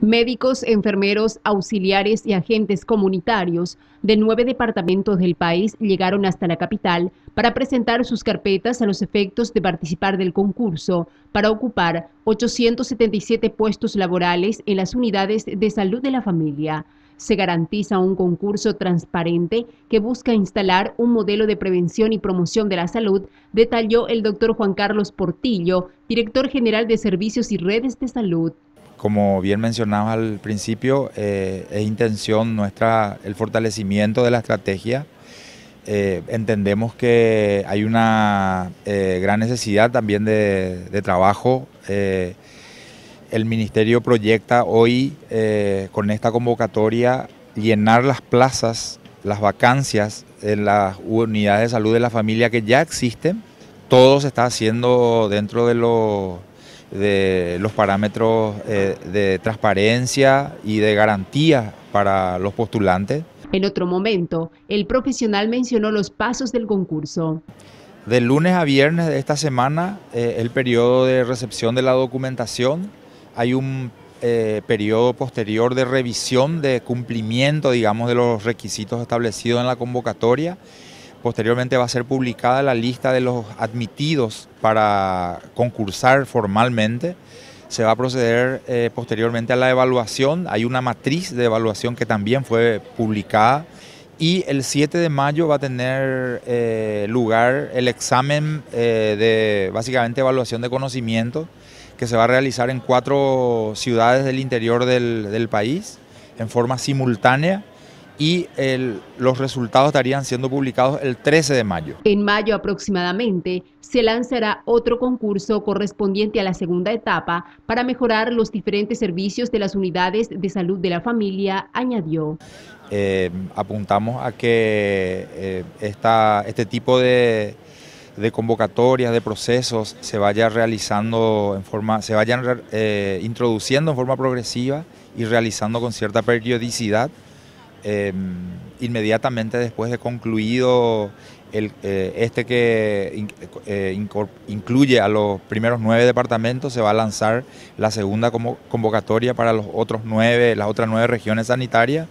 Médicos, enfermeros, auxiliares y agentes comunitarios de nueve departamentos del país llegaron hasta la capital para presentar sus carpetas a los efectos de participar del concurso para ocupar 877 puestos laborales en las unidades de salud de la familia. Se garantiza un concurso transparente que busca instalar un modelo de prevención y promoción de la salud, detalló el doctor Juan Carlos Portillo, director general de Servicios y Redes de Salud. Como bien mencionaba al principio, eh, es intención nuestra el fortalecimiento de la estrategia. Eh, entendemos que hay una eh, gran necesidad también de, de trabajo. el Ministerio proyecta hoy, con esta convocatoria, llenar las plazas, las vacancias en las unidades de salud de la familia que ya existen. Todo se está haciendo dentro de los de los parámetros eh, de transparencia y de garantía para los postulantes. En otro momento, el profesional mencionó los pasos del concurso. De lunes a viernes de esta semana, eh, el periodo de recepción de la documentación, hay un eh, periodo posterior de revisión, de cumplimiento, digamos, de los requisitos establecidos en la convocatoria Posteriormente va a ser publicada la lista de los admitidos para concursar formalmente. Se va a proceder eh, posteriormente a la evaluación. Hay una matriz de evaluación que también fue publicada. Y el 7 de mayo va a tener eh, lugar el examen eh, de básicamente evaluación de conocimiento que se va a realizar en cuatro ciudades del interior del país en forma simultánea y los resultados estarían siendo publicados el 13 de mayo. En mayo aproximadamente se lanzará otro concurso correspondiente a la segunda etapa para mejorar los diferentes servicios de las unidades de salud de la familia, añadió. Eh, apuntamos a que eh, este tipo de, convocatorias, de procesos, se vaya realizando en forma, se vayan eh, introduciendo en forma progresiva y realizando con cierta periodicidad Em, inmediatamente después de concluido el, eh, este que eh, incluye a los primeros nueve departamentos, se va a lanzar la segunda convocatoria para los otros nueve, las otras nueve regiones sanitarias.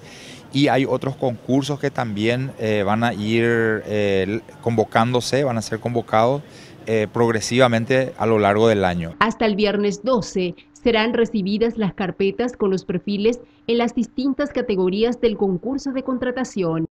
Y hay otros concursos que también eh, van a ir convocándose, van a ser convocados eh, progresivamente a lo largo del año. Hasta el viernes 12 serán recibidas las carpetas con los perfiles en las distintas categorías del concurso de contratación.